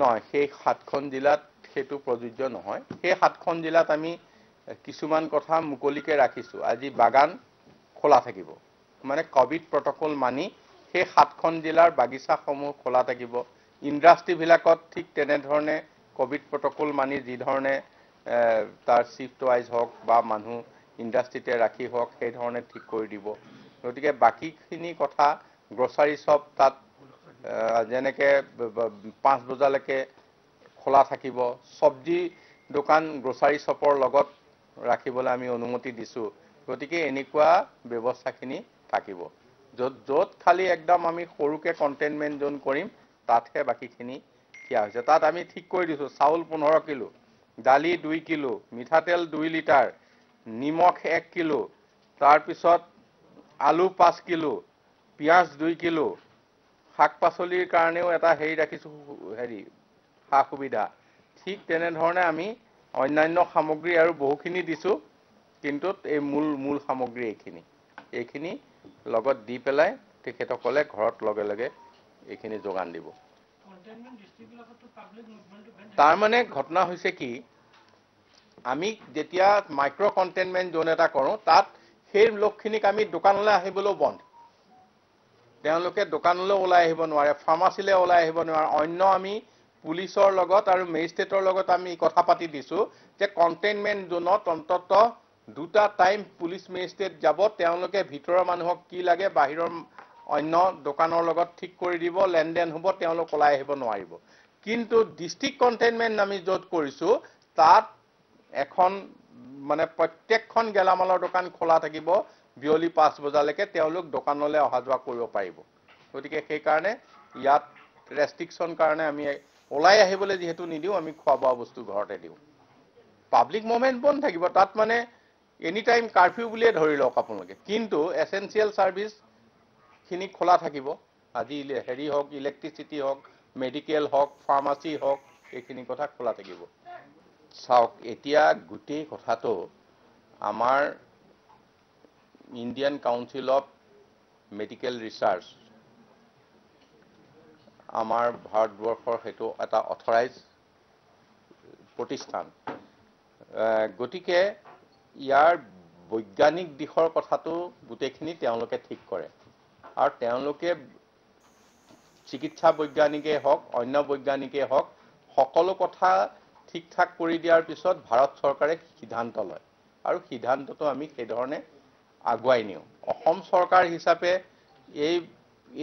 নহয় সেই সাতখন জিলাত সেইটো প্ৰযোজ্য নহয় সেই সাতখন জিলাত আমি কিছুমান কথা মুকলিকৈ ৰাখিছোঁ আজি বাগান খোলা থাকিব মানে কভিড প্ৰট'কল মানি সেই সাতখন জিলাৰ বাগিচাসমূহ খোলা থাকিব ইণ্ডাষ্ট্ৰিবিলাকত ঠিক তেনেধৰণে কভিড প্ৰট'কল মানি যিধৰণে তাৰ চিফ্ট ৱাইজ হওক বা মানুহ ইণ্ডাষ্ট্ৰীতে ৰাখি হওক সেইধৰণে ঠিক কৰি দিব গতিকে বাকীখিনি কথা গ্ৰচাৰী চব তাত যেনেকে পাঁচ বজালৈকে খোলা থাকিব চব্জি দোকান গ্ৰচাৰী শ্বপৰ লগত ৰাখিবলৈ আমি অনুমতি দিছোঁ গতিকে এনেকুৱা ব্যৱস্থাখিনি থাকিব য'ত য'ত খালী একদম আমি সৰুকৈ কণ্টেইনমেণ্ট জ'ন কৰিম তাতহে বাকীখিনি ক্ষিয়া হৈছে তাত আমি ঠিক কৰি দিছোঁ চাউল পোন্ধৰ কিলো দালি দুই কিলো মিঠাতেল দুই লিটাৰ নিমখ এক কিলো তাৰপিছত আলু পাঁচ কিলো পিঁয়াজ দুই কিলো শাক পাচলিৰ কাৰণেও এটা হেৰি ৰাখিছোঁ হেৰি সা সুবিধা ঠিক তেনেধৰণে আমি অন্যান্য সামগ্ৰী আৰু বহুখিনি দিছোঁ কিন্তু এই মূল মূল সামগ্ৰী এইখিনি এইখিনি লগত দি পেলাই তেখেতসকলে ঘৰত লগে লগে এইখিনি যোগান দিব তাৰমানে ঘটনা হৈছে কি আমি যেতিয়া মাইক্ৰ' কণ্টেইনমেণ্ট জ'ন এটা কৰোঁ তাত সেই লোকখিনিক আমি দোকানলৈ আহিবলৈও বন্ধ তেওঁলোকে দোকানলৈ ওলাই আহিব নোৱাৰে ফাৰ্মাচীলৈ ওলাই আহিব নোৱাৰে অন্য আমি পুলিচৰ লগত আৰু মেজিষ্ট্ৰেটৰ লগত আমি কথা পাতি দিছোঁ যে কণ্টেইনমেণ্ট জোনত অন্তত দুটা টাইম পুলিচ মেজিষ্ট্ৰেট যাব তেওঁলোকে ভিতৰৰ মানুহক কি লাগে বাহিৰৰ অন্য দোকানৰ লগত ঠিক কৰি দিব লেনদেন হ'ব তেওঁলোক ওলাই আহিব নোৱাৰিব কিন্তু ডিষ্ট্ৰিক্ট কণ্টেইনমেণ্ট আমি য'ত কৰিছোঁ তাত এখন মানে প্ৰত্যেকখন গেলামালৰ দোকান খোলা থাকিব বিয়লি পাঁচ বজালৈকে তেওঁলোক দোকানলৈ অহা যোৱা কৰিব পাৰিব গতিকে সেইকাৰণে ইয়াত ৰেষ্ট্ৰিকশ্যন কাৰণে আমি ওলাই আহিবলৈ যিহেতু নিদিওঁ আমি খোৱা বোৱা বস্তু ঘৰতে দিওঁ পাব্লিক মুভমেণ্ট বন্ধ থাকিব তাত মানে এনি টাইম কাৰ্ফিউ বুলিয়ে ধৰি লওক আপোনালোকে কিন্তু এচেঞ্চিয়েল চাৰ্ভিছখিনি খোলা থাকিব আজি হেৰি হওক ইলেক্ট্ৰিচিটি হওক মেডিকেল হওক ফাৰ্মাচী হওক এইখিনি কথা খোলা থাকিব চাওক এতিয়া গোটেই কথাটো আমাৰ Indian council of medical research আমাৰ ভাৰতবৰ্ষৰ সেইটো এটা অথৰাইজ প্ৰতিষ্ঠান গতিকে ইয়াৰ বৈজ্ঞানিক দিশৰ কথাটো গোটেইখিনি তেওঁলোকে ঠিক কৰে আৰু তেওঁলোকে চিকিৎসা বৈজ্ঞানিকেই হওক অন্য বৈজ্ঞানিকেই হওক সকলো কথা ঠিক ঠাক কৰি দিয়াৰ পিছত ভাৰত চৰকাৰে সিদ্ধান্ত লয় আৰু সিদ্ধান্তটো আমি সেইধৰণে আগুৱাই নিওঁ অসম চৰকাৰ হিচাপে এই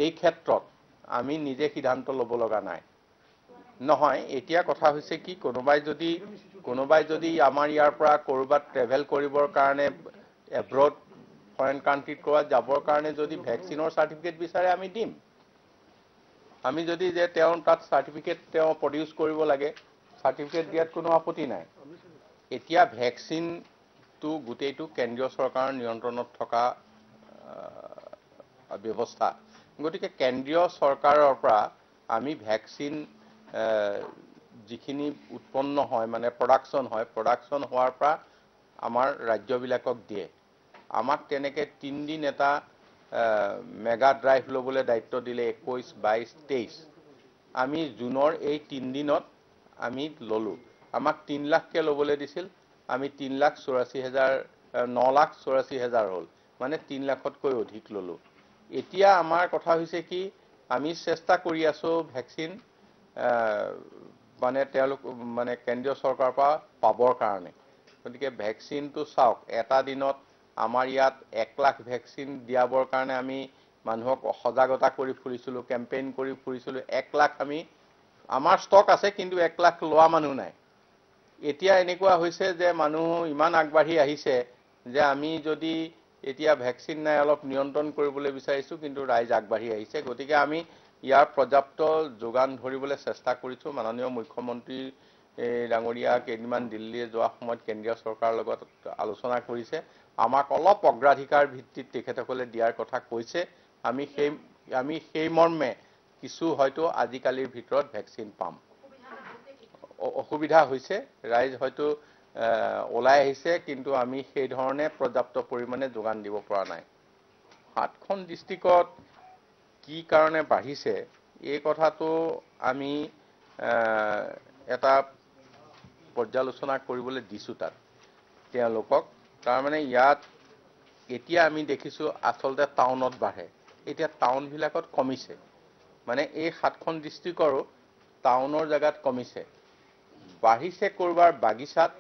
এই ক্ষেত্ৰত আমি নিজে সিদ্ধান্ত ল'ব লগা নাই নহয় এতিয়া কথা হৈছে কি কোনোবাই যদি কোনোবাই যদি আমাৰ ইয়াৰ পৰা ক'ৰবাত ট্ৰেভেল কৰিবৰ কাৰণে এব্ৰড ফৰেন কাণ্ট্ৰিত ক'ৰবাত যাবৰ কাৰণে যদি ভেকচিনৰ চাৰ্টিফিকেট বিচাৰে আমি দিম আমি যদি যে তেওঁ তাত চাৰ্টিফিকেট তেওঁ প্ৰডিউচ কৰিব লাগে চাৰ্টিফিকেট দিয়াত কোনো আপত্তি নাই এতিয়া ভেকচিন যিহেতু গোটেইটো কেন্দ্ৰীয় চৰকাৰৰ নিয়ন্ত্ৰণত থকা ব্যৱস্থা গতিকে কেন্দ্ৰীয় চৰকাৰৰ পৰা আমি ভেকচিন যিখিনি উৎপন্ন হয় মানে প্ৰডাকশ্যন হয় প্ৰডাকশ্যন হোৱাৰ পৰা আমাৰ ৰাজ্যবিলাকক দিয়ে আমাক তেনেকৈ তিনিদিন এটা মেগা ড্ৰাইভ ল'বলৈ দায়িত্ব দিলে একৈছ বাইছ তেইছ আমি জুনৰ এই তিনিদিনত আমি ল'লোঁ আমাক তিনি লাখকৈ ল'বলৈ দিছিল আমি তিনি লাখ চৌৰাশী হেজাৰ ন লাখ চৌৰাশী হেজাৰ হ'ল মানে তিনি লাখতকৈ অধিক ল'লোঁ এতিয়া আমাৰ কথা হৈছে কি আমি চেষ্টা কৰি আছোঁ ভেকচিন মানে তেওঁলোক মানে কেন্দ্ৰীয় চৰকাৰৰ পৰা পাবৰ কাৰণে গতিকে ভেকচিনটো চাওক এটা দিনত আমাৰ ইয়াত এক লাখ ভেকচিন দিয়াবৰ কাৰণে আমি মানুহক সজাগতা কৰি ফুৰিছিলোঁ কেম্পেইন কৰি ফুৰিছিলোঁ এক লাখ আমি আমাৰ ষ্টক আছে কিন্তু এক লাখ লোৱা মানুহ নাই এতিয়া এনেকুৱা হৈছে যে মানুহ ইমান আগবাঢ়ি আহিছে যে আমি যদি এতিয়া ভেকচিন নাই অলপ নিয়ন্ত্ৰণ কৰিবলৈ বিচাৰিছোঁ কিন্তু ৰাইজ আগবাঢ়ি আহিছে গতিকে আমি ইয়াৰ পৰ্যাপ্ত যোগান ধৰিবলৈ চেষ্টা কৰিছোঁ মাননীয় মুখ্যমন্ত্ৰী ডাঙৰীয়া কেইদিনমান দিল্লীয়ে যোৱা সময়ত কেন্দ্ৰীয় চৰকাৰৰ লগত আলোচনা কৰিছে আমাক অলপ অগ্ৰাধিকাৰ ভিত্তিত তেখেতসকলে দিয়াৰ কথা কৈছে আমি সেই আমি সেই মৰ্মে কিছু হয়তো আজিকালিৰ ভিতৰত ভেকচিন পাম অসুবিধা হৈছে ৰাইজ হয়তো ওলাই আহিছে কিন্তু আমি সেইধৰণে পৰ্যাপ্ত পৰিমাণে যোগান দিব পৰা নাই সাতখন ডিষ্ট্ৰিকত কি কাৰণে বাঢ়িছে এই কথাটো আমি এটা পৰ্যালোচনা কৰিবলৈ দিছোঁ তাত তেওঁলোকক তাৰমানে ইয়াত এতিয়া আমি দেখিছোঁ আচলতে টাউনত বাঢ়ে এতিয়া টাউনবিলাকত কমিছে মানে এই সাতখন ডিষ্ট্ৰিকৰো টাউনৰ জেগাত কমিছে বাঢ়িছে কৰবাৰ বাগিচাত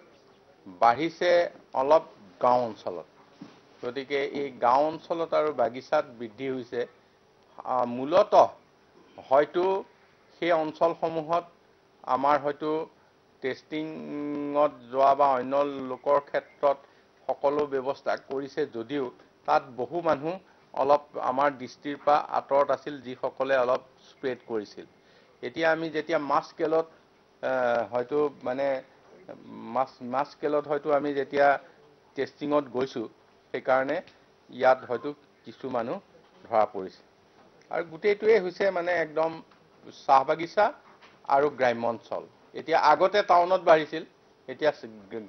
বাঢ়িছে অলপ গাঁও অঞ্চলত গতিকে এই গাঁও অঞ্চলত আৰু বাগিচাত বৃদ্ধি হৈছে মূলতঃ হয়তো সেই অঞ্চলসমূহত আমাৰ হয়তো টেষ্টিঙত যোৱা বা অন্য লোকৰ ক্ষেত্ৰত সকলো ব্যৱস্থা কৰিছে যদিও তাত বহু মানুহ অলপ আমাৰ দৃষ্টিৰ পৰা আঁতৰত আছিল যিসকলে অলপ স্প্ৰেড কৰিছিল এতিয়া আমি যেতিয়া মাছ কেলত হয়তো মানে মাছ মাছ স্কেলত হয়তো আমি যেতিয়া টেষ্টিঙত গৈছোঁ সেইকাৰণে ইয়াত হয়তো কিছু মানুহ ধৰা পৰিছে আৰু গোটেইটোৱেই হৈছে মানে একদম চাহ বাগিচা আৰু গ্ৰাম্য অঞ্চল এতিয়া আগতে টাউনত বাঢ়িছিল এতিয়া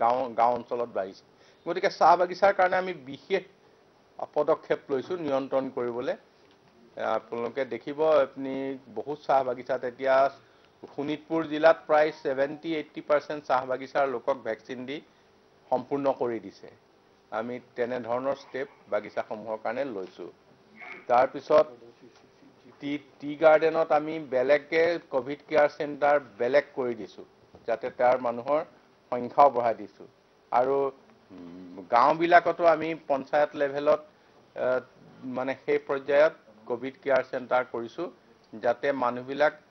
গাঁও গাঁও অঞ্চলত বাঢ়িছিল গতিকে চাহ বাগিচাৰ কাৰণে আমি বিশেষ পদক্ষেপ লৈছোঁ নিয়ন্ত্ৰণ কৰিবলৈ আপোনালোকে দেখিব আপুনি বহুত চাহ বাগিচাত এতিয়া শোণিতপুৰ জিলাত প্ৰায় ছেভেণ্টি এইটি পাৰ্চেণ্ট চাহ বাগিচাৰ লোকক ভেকচিন দি সম্পূৰ্ণ কৰি দিছে আমি তেনেধৰণৰ ষ্টেপ বাগিচাসমূহৰ কাৰণে লৈছোঁ তাৰপিছত টি টি গাৰ্ডেনত আমি বেলেগকৈ কভিড কেয়াৰ চেণ্টাৰ বেলেগ কৰি দিছোঁ যাতে তাৰ মানুহৰ সংখ্যাও বঢ়াই দিছোঁ আৰু গাঁওবিলাকতো আমি পঞ্চায়ত লেভেলত মানে সেই পৰ্যায়ত কভিড কেয়াৰ চেণ্টাৰ কৰিছোঁ যাতে মানুহবিলাক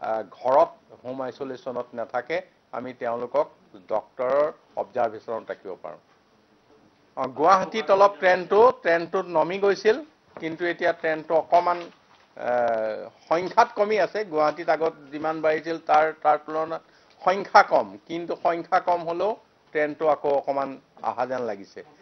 ঘৰত হোম আইচলেশ্যনত নাথাকে আমি তেওঁলোকক ডক্টৰৰ অবজাৰ্ভেশ্যনত ৰাখিব পাৰোঁ গুৱাহাটীত অলপ ট্ৰেইনটো ট্ৰেইনটোত নমি গৈছিল কিন্তু এতিয়া ট্ৰেইনটো অকণমান সংখ্যাত কমি আছে গুৱাহাটীত আগত যিমান বাঢ়িছিল তাৰ তাৰ তুলনাত সংখ্যা কম কিন্তু সংখ্যা কম হ'লেও ট্ৰেইনটো আকৌ অকণমান অহা যেন লাগিছে